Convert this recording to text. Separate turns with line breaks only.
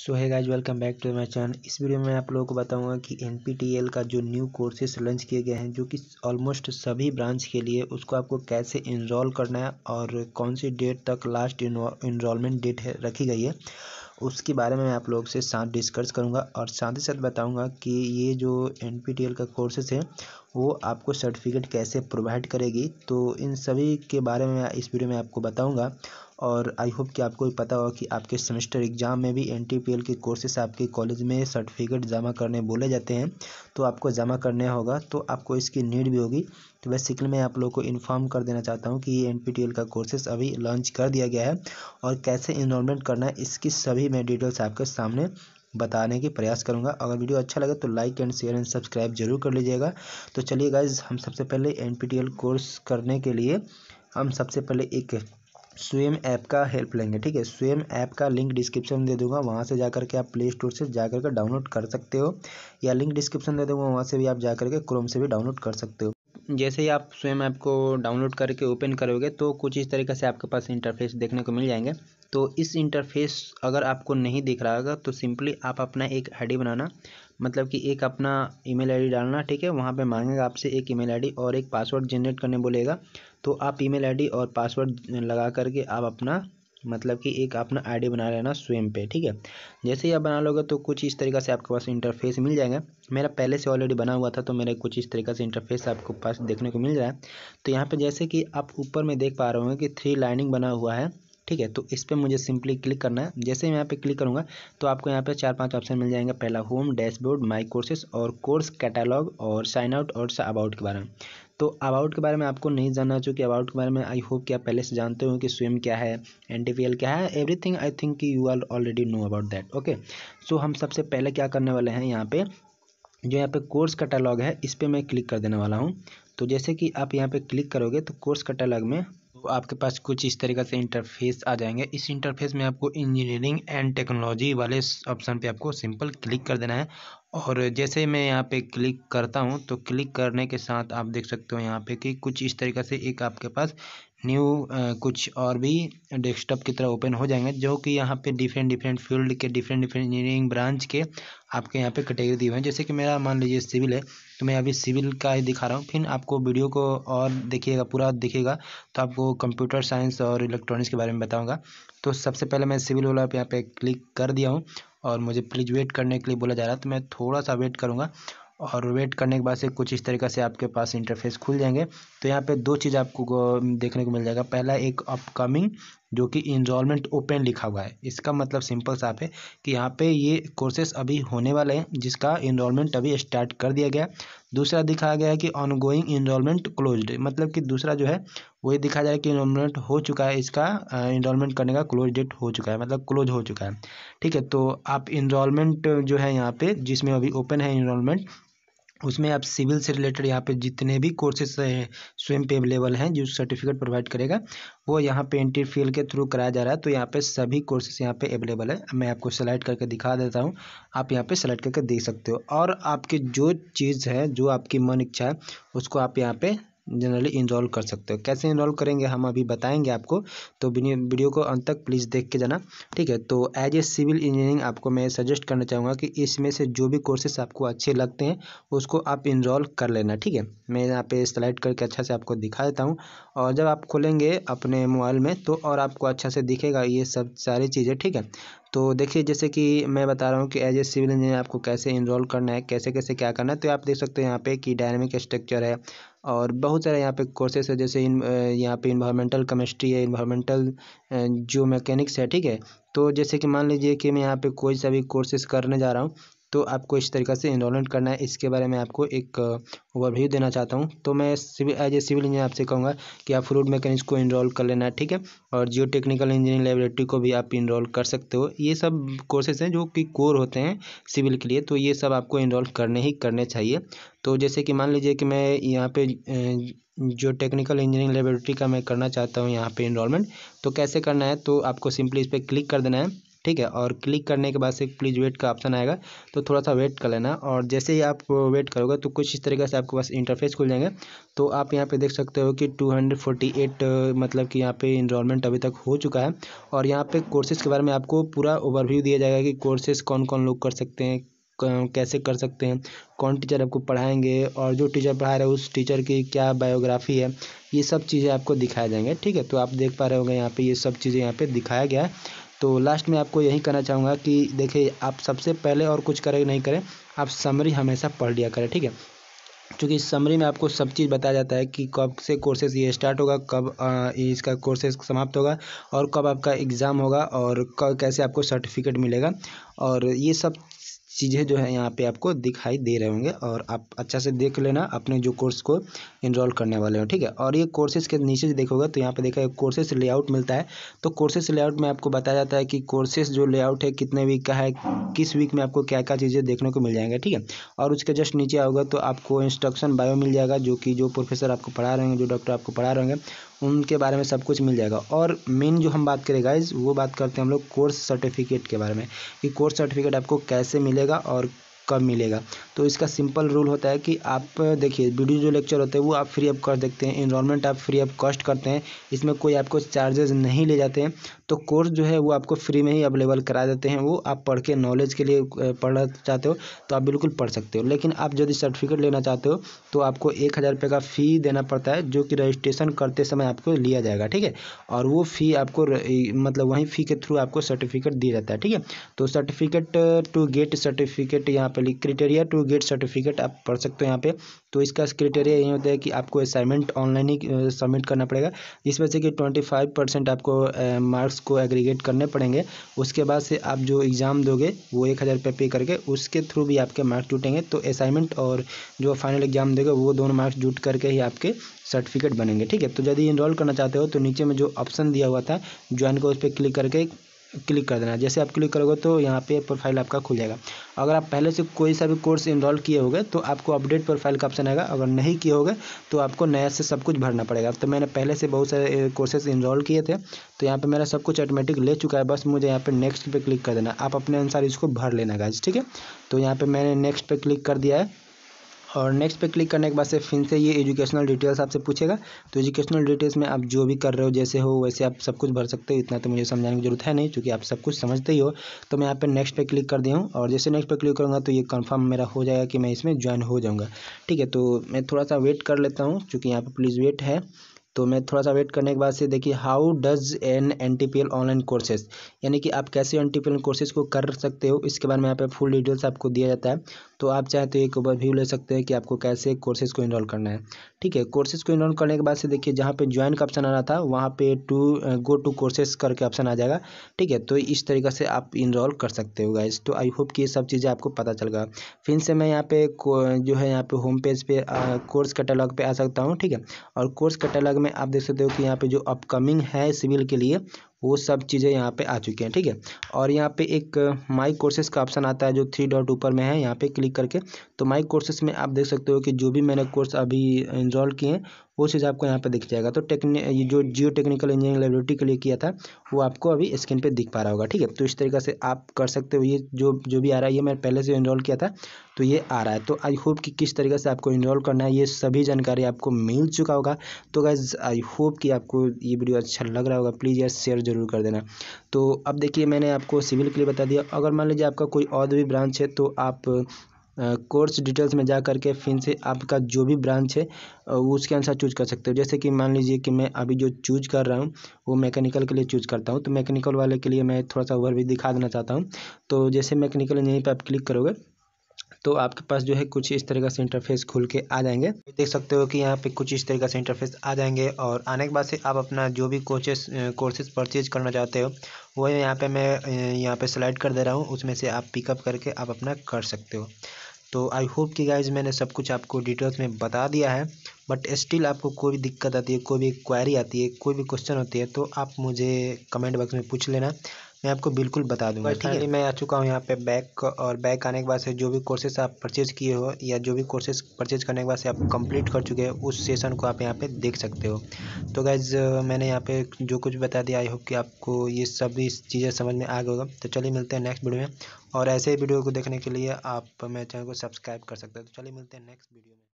सो है guys welcome back to my channel इस video में आप लोगों को बताऊंगा कि एन का जो न्यू कोर्सेज लॉन्च किए गए हैं जो कि ऑलमोस्ट सभी ब्रांच के लिए उसको आपको कैसे इनरोल करना है और कौन सी डेट तक लास्ट इनरोलमेंट डेट है रखी गई है उसके बारे में मैं आप लोगों से साथ डिस्कस करूंगा और साथ ही साथ बताऊँगा कि ये जो एन का कोर्सेस है वो आपको सर्टिफिकेट कैसे प्रोवाइड करेगी तो इन सभी के बारे में इस वीडियो में आपको बताऊँगा और आई होप कि आपको पता होगा कि आपके सेमेस्टर एग्ज़ाम में भी एन टी के कोर्सेस आपके कॉलेज में सर्टिफिकेट जमा करने बोले जाते हैं तो आपको जमा करने होगा तो आपको इसकी नीड भी होगी तो बेसिकली मैं आप लोगों को इन्फॉर्म कर देना चाहता हूँ कि ये एन का कोर्सेस अभी लॉन्च कर दिया गया है और कैसे इनरोलमेंट करना है इसकी सभी मैं डिटेल्स आपके सामने बताने की प्रयास करूंगा अगर वीडियो अच्छा लगे तो like and share and subscribe जरूर कर लीजिएगा तो चलिए गाइज हम सबसे पहले एन कोर्स करने के लिए हम सबसे पहले एक स्वयं ऐप का हेल्प लेंगे ठीक है स्वयं ऐप का लिंक डिस्क्रिप्शन में दे दूंगा वहाँ से जा करके आप प्ले स्टोर से जा करके डाउनलोड कर सकते हो या लिंक डिस्क्रिप्शन दे दूंगा वहाँ से भी आप जा करके क्रोम से भी डाउनलोड कर सकते हो जैसे ही आप स्वयं ऐप को डाउनलोड करके ओपन करोगे तो कुछ इस तरीके से आपके पास इंटरफेस देखने को मिल जाएंगे तो इस इंटरफेस अगर आपको नहीं दिख रहा होगा तो सिंपली आप अपना एक आई बनाना मतलब कि एक अपना ईमेल आईडी डालना ठीक है वहाँ पे मांगेगा आपसे एक ईमेल आईडी और एक पासवर्ड जनरेट करने बोलेगा तो आप ईमेल आईडी और पासवर्ड लगा करके आप अपना मतलब कि एक अपना आईडी बना लेना स्वयं पे ठीक है जैसे ही आप बना लोगे तो कुछ इस तरीके से आपके पास इंटरफेस मिल जाएगा मेरा पहले से ऑलरेडी बना हुआ था तो मेरा कुछ इस तरीके से इंटरफेस आपको पास देखने को मिल रहा है तो यहाँ पे जैसे कि आप ऊपर में देख पा रहे होंगे कि थ्री लाइनिंग बना हुआ है ठीक है तो इस पर मुझे सिंपली क्लिक करना है जैसे मैं यहाँ पे क्लिक करूँगा तो आपको यहाँ पे चार पांच ऑप्शन मिल जाएंगे पहला होम डैशबोर्ड माई कोर्सेस और कोर्स कैटलॉग और साइन आउट और अबाउट के बारे में तो अबाउट के बारे में आपको नहीं जानना चूँकि अबाउट के बारे में आई होप कि आप पहले से जानते हो कि स्विम क्या है एन क्या है एवरीथिंग आई थिंक कि you are already know about that okay so हम सबसे पहले क्या करने वाले हैं यहाँ पे जो यहाँ पे कोर्स कैटलॉग है इस पर मैं क्लिक कर देने वाला हूँ तो जैसे कि आप यहाँ पे क्लिक करोगे तो कोर्स कैटलॉग में तो आपके पास कुछ इस तरीके से इंटरफेस आ जाएंगे इस इंटरफेस में आपको इंजीनियरिंग एंड टेक्नोलॉजी वाले ऑप्शन पे आपको सिंपल क्लिक कर देना है और जैसे मैं यहाँ पे क्लिक करता हूँ तो क्लिक करने के साथ आप देख सकते हो यहाँ पे कि कुछ इस तरीके से एक आपके पास न्यू कुछ और भी डेस्कटॉप की तरह ओपन हो जाएंगे जो कि यहाँ पे डिफरेंट डिफरेंट फील्ड के डिफरेंट डिफरेंट इंजीनियरिंग ब्रांच के आपके यहाँ पे कैटेगरी दिए हुए हैं जैसे कि मेरा मान लीजिए सिविल है तो मैं अभी सिविल का ही दिखा रहा हूँ फिर आपको वीडियो को और देखिएगा पूरा देखिएगा तो आपको कंप्यूटर साइंस और इलेक्ट्रॉनिक्स के बारे में बताऊँगा तो सबसे पहले मैं सिविल वाला यहाँ पर क्लिक कर दिया हूँ और मुझे प्लीज़ वेट करने के लिए बोला जा रहा है तो मैं थोड़ा सा वेट करूँगा और वेट करने के बाद से कुछ इस तरीके से आपके पास इंटरफेस खुल जाएंगे तो यहाँ पे दो चीज़ आपको देखने को मिल जाएगा पहला एक अपकमिंग जो कि इंजॉलमेंट ओपन लिखा हुआ है इसका मतलब सिंपल साफ है कि यहाँ पे ये कोर्सेस अभी होने वाले हैं जिसका इनरोलमेंट अभी स्टार्ट कर दिया गया दूसरा दिखाया गया है कि ऑनगोइंग इनरोलमेंट क्लोज मतलब कि दूसरा जो है वही दिखा जाए कि इनरोलमेंट हो चुका है इसका इनरोलमेंट करने का क्लोज डेट हो चुका है मतलब क्लोज हो चुका है ठीक है तो आप इनरोलमेंट जो है यहाँ पे जिसमें अभी ओपन है इनरोलमेंट उसमें आप सिविल से रिलेटेड यहाँ पे जितने भी कोर्सेस हैं स्वयं पे अवेलेबल हैं जो सर्टिफिकेट प्रोवाइड करेगा वो यहाँ पे एंट्री फील के थ्रू कराया जा रहा है तो यहाँ पे सभी कोर्सेस यहाँ पे अवेलेबल है मैं आपको सेलेक्ट करके दिखा देता हूँ आप यहाँ पे सेलेक्ट करके देख सकते हो और आपके जो चीज़ है जो आपकी मन इच्छा है उसको आप यहाँ पर जनरली इन्जॉल्व कर सकते हो कैसे इन्वॉल्व करेंगे हम अभी बताएंगे आपको तो वीडियो को अंत तक प्लीज़ देख के जाना ठीक है तो एज ए सिविल इंजीनियरिंग आपको मैं सजेस्ट करना चाहूँगा कि इसमें से जो भी कोर्सेस आपको अच्छे लगते हैं उसको आप इन्जॉल्व कर लेना ठीक है मैं यहाँ पे स्लाइड करके अच्छा से आपको दिखा देता हूँ और जब आप खोलेंगे अपने मोबाइल में तो और आपको अच्छा से दिखेगा ये सब सारी चीज़ें ठीक है तो देखिए जैसे कि मैं बता रहा हूँ कि एज ए सिविल इंजीनियर आपको कैसे इनरोल करना है कैसे कैसे क्या करना है तो आप देख सकते हो यहाँ पे कि डायनेमिक स्ट्रक्चर है और बहुत सारे यहाँ पे कोर्सेस है जैसे इन यहाँ पे इन्वायरमेंटल केमिस्ट्री है इन्वायरमेंटल जो मैकेनिक्स है ठीक है तो जैसे कि मान लीजिए कि मैं यहाँ पे कोई सा भी कोर्सेस करने जा रहा हूँ तो आपको इस तरीके से इनरोलमेंट करना है इसके बारे में आपको एक ओवरव्यू देना चाहता हूँ तो मैं civil as a civil engineer आपसे कहूँगा कि आप फ्रूड मैकेनिक्स को इनरोल कर लेना है ठीक है और जियो टेक्निकल इंजीनियरिंग लाइब्रेटरी को भी आप इनरोल कर सकते हो ये सब कोर्सेज हैं जो कि कोर होते हैं सिविल के लिए तो ये सब आपको इनरोल करने ही करने चाहिए तो जैसे कि मान लीजिए कि मैं यहाँ पे जो टेक्निकल इंजीनियरिंग लेबोरेटरी का मैं करना चाहता हूँ यहाँ पे इनरोलमेंट तो कैसे करना है तो आपको सिंपली इस पर क्लिक कर देना है ठीक है और क्लिक करने के बाद से प्लीज़ वेट का ऑप्शन आएगा तो थोड़ा सा वेट कर लेना और जैसे ही आप वेट करोगे तो कुछ इस तरीके से आपके पास इंटरफेस खुल जाएंगे तो आप यहाँ पे देख सकते हो कि 248 मतलब कि यहाँ पे इनरोलमेंट अभी तक हो चुका है और यहाँ पे कोर्सेज़ के बारे में आपको पूरा ओवरव्यू दिया जाएगा कि कोर्सेज़ कौन कौन लोग कर सकते हैं कैसे कर सकते हैं कौन टीचर आपको पढ़ाएँगे और जो टीचर पढ़ा रहे उस टीचर की क्या बायोग्राफ़ी है ये सब चीज़ें आपको दिखाया जाएंगे ठीक है तो आप देख पा रहे होंगे यहाँ पे ये सब चीज़ें यहाँ पे दिखाया गया है तो लास्ट में आपको यही कहना चाहूँगा कि देखिए आप सबसे पहले और कुछ करें नहीं करें आप समरी हमेशा पढ़ लिया करें ठीक है क्योंकि समरी में आपको सब चीज़ बताया जाता है कि कब से कोर्सेज ये स्टार्ट होगा कब इसका कोर्सेज समाप्त होगा और कब आपका एग्ज़ाम होगा और कैसे आपको सर्टिफिकेट मिलेगा और ये सब चीज़ें जो है यहाँ पे आपको दिखाई दे रहे होंगे और आप अच्छा से देख लेना अपने जो कोर्स को इनरोल करने वाले हो ठीक है और ये कोर्सेज के नीचे देखोगे तो यहाँ पे देखा कोर्सेज लेआउट मिलता है तो कोर्सेज लेआउट में आपको बताया जाता है कि कोर्सेज जो लेआउट है कितने वीक का है किस वीक में आपको क्या क्या चीज़ें देखने को मिल जाएंगे ठीक है और उसके जस्ट नीचे आओगे तो आपको इंस्ट्रक्शन बायो मिल जाएगा जो कि जो प्रोफेसर आपको पढ़ा रहे हैं जो डॉक्टर आपको पढ़ा रहे हैं उनके बारे में सब कुछ मिल जाएगा और मेन जो हम बात करें गाइज वो बात करते हैं हम लोग कोर्स सर्टिफिकेट के बारे में कि कोर्स सर्टिफिकेट आपको कैसे मिलेगा और कब मिलेगा तो इसका सिंपल रूल होता है कि आप देखिए वीडियो जो लेक्चर होते हैं वो आप फ्री ऑफ कॉस्ट देखते हैं इनरोलमेंट आप फ्री ऑफ कॉस्ट करते हैं इसमें कोई आपको चार्जेस नहीं ले जाते हैं तो कोर्स जो है वो आपको फ्री में ही अवेलेबल करा देते हैं वो आप पढ़ के नॉलेज के लिए पढ़ना चाहते हो तो आप बिल्कुल पढ़ सकते हो लेकिन आप यदि सर्टिफिकेट लेना चाहते हो तो आपको एक हज़ार रुपये का फ़ी देना पड़ता है जो कि रजिस्ट्रेशन करते समय आपको लिया जाएगा ठीक है और वो फ़ी आपको मतलब वहीं फ़ी के थ्रू आपको सर्टिफिकेट दिया जाता है ठीक है तो सर्टिफिकेट टू गेट सर्टिफिकेट यहाँ पर क्रिटेरिया टू गेट सर्टिफिकेट आप पढ़ सकते हो यहाँ पर तो इसका क्रिटेरिया यही होता है कि आपको असाइनमेंट ऑनलाइन ही सबमिट करना पड़ेगा वजह से कि ट्वेंटी फाइव परसेंट आपको मार्क्स को एग्रीगेट करने पड़ेंगे उसके बाद से आप जो एग्ज़ाम दोगे वो एक हज़ार रुपये पे करके उसके थ्रू भी आपके मार्क्स जुटेंगे तो असाइनमेंट और जो फाइनल एग्ज़ाम दोगे वो दोनों मार्क्स जुट करके ही आपके सर्टिफिकेट बनेंगे ठीक है तो यदि इनरोल करना चाहते हो तो नीचे में जो ऑप्शन दिया हुआ था ज्वाइन को उस पर क्लिक करके क्लिक कर देना जैसे आप क्लिक करोगे तो यहाँ पे प्रोफाइल आपका खुल जाएगा अगर आप पहले से कोई सा भी कोर्स इनरोल किए होगे तो आपको अपडेट प्रोफाइल का ऑप्शन आएगा अगर नहीं किए होगे तो आपको नया से सब कुछ भरना पड़ेगा तो मैंने पहले से बहुत सारे कोर्सेज इनरोल किए थे तो यहाँ पर मेरा सब कुछ ऑटोमेटिक ले चुका है बस मुझे यहाँ पर नेक्स्ट पर क्लिक कर देना आप अपने अनुसार इसको भर लेना गाइज ठीक है तो यहाँ पर मैंने नेक्स्ट पर क्लिक कर दिया है और नेक्स्ट पे क्लिक करने के बाद से फिर से ये एजुकेशनल डिटेल्स आपसे पूछेगा तो एजुकेशनल डिटेल्स में आप जो भी कर रहे हो जैसे हो वैसे आप सब कुछ भर सकते हो इतना तो मुझे समझाने की जरूरत है नहीं क्योंकि आप सब कुछ समझते ही हो तो मैं यहाँ पे नेक्स्ट पे क्लिक कर दिया हूँ और जैसे नेक्स्ट पे क्लिक करूँगा तो ये कन्फर्म मेरा हो जाएगा कि मैं इसमें ज्वाइन हो जाऊँगा ठीक है तो मैं थोड़ा सा वेट कर लेता हूँ चूँकि यहाँ पर प्लीज़ वेट है तो मैं थोड़ा सा वेट करने के बाद से देखिए how does N N T P L online courses यानी कि आप कैसे N T P L courses को कर सकते हो इसके बारे में यहाँ पे फुल डिटेल्स आपको दिया जाता है तो आप चाहे तो एक ओवरव्यू ले सकते हैं कि आपको कैसे कोर्सेज़ को इनरोल करना है ठीक है कोर्सेज़ को इनरोल करने के बाद से देखिए जहाँ पे ज्वाइन का ऑप्शन आ रहा था वहाँ पे टू गो टू कोर्सेज करके ऑप्शन आ जाएगा ठीक है तो इस तरीके से आप इनरोल कर सकते हो गाइज तो आई होप कि ये सब चीज़ें आपको पता चल गया फिर से मैं यहाँ पे जो है यहाँ पे होम पेज पर कोर्स कैटेलॉग पे आ सकता हूँ ठीक है और कोर्स कैटेलॉग में आप देख सकते हो कि यहाँ पे जो अपकमिंग है सिविल के लिए वो सब चीज़ें यहाँ पे आ चुकी हैं ठीक है और यहाँ पे एक माई कोर्सेस का ऑप्शन आता है जो थ्री डॉट ऊपर में है यहाँ पे क्लिक करके तो माई कोर्सेस में आप देख सकते हो कि जो भी मैंने कोर्स अभी इंस्टॉल किए हैं वो चीज़ आपको यहाँ पर दिख जाएगा तो टेक्नी जो जियो टेक्निकल इंजीनियरिंग लाइब्रेटी के लिए किया था वो आपको अभी स्क्रीन पर दिख पा रहा होगा ठीक है तो इस तरीके से आप कर सकते हो ये जो जो भी आ रहा है ये मैंने पहले से इनरोल किया था तो ये आ रहा है तो आई होप कि किस तरीके से आपको इनरोल करना है ये सभी जानकारी आपको मिल चुका होगा तो गाइज आई होप कि आपको ये वीडियो अच्छा लग रहा होगा प्लीज़ यार शेयर जरूर कर देना तो अब देखिए मैंने आपको सिविल के लिए बता दिया अगर मान लीजिए आपका कोई और भी ब्रांच है तो आप कोर्स डिटेल्स में जा करके फिर से आपका जो भी ब्रांच है उसके अनुसार चूज कर सकते हो जैसे कि मान लीजिए कि मैं अभी जो चूज कर रहा हूँ वो मैकेनिकल के लिए चूज करता हूँ तो मैकेनिकल वाले के लिए मैं थोड़ा सा ओवर भी दिखा देना चाहता हूँ तो जैसे मैकेनिकल इंजीनियरिंग पर आप क्लिक करोगे तो आपके पास जो है कुछ इस तरह का इंटरफेस खुल के आ जाएंगे देख सकते हो कि यहाँ पे कुछ इस तरह का इंटरफेस आ जाएंगे और आने के बाद से आप अपना जो भी कोचेस कोर्सेज परचेज करना चाहते हो वो यहाँ पे मैं यहाँ पे सेलेक्ट कर दे रहा हूँ उसमें से आप पिकअप करके आप अपना कर सकते हो तो आई होप कि गाइज मैंने सब कुछ आपको डिटेल्स में बता दिया है बट स्टिल आपको कोई भी दिक्कत आती है कोई भी क्वारी आती है कोई भी क्वेश्चन होती है तो आप मुझे कमेंट बॉक्स में पूछ लेना मैं आपको बिल्कुल बता दूंगा ठीक है मैं आ चुका हूँ यहाँ पे बैक और बैक आने के बाद से जो भी कोर्सेस आप परचेज किए हो या जो भी कोर्सेस परचेज करने के बाद से आप कंप्लीट कर चुके हो उस सेशन को आप यहाँ पे देख सकते हो तो गैज़ मैंने यहाँ पे जो कुछ बता दिया आई होप कि आपको ये सभी चीज़ें समझ में आ गए होगा तो चलिए मिलते हैं नेक्स्ट वीडियो में और ऐसे वीडियो को देखने के लिए आप मेरे चैनल को सब्सक्राइब कर सकते हो तो चलिए मिलते हैं नेक्स्ट वीडियो में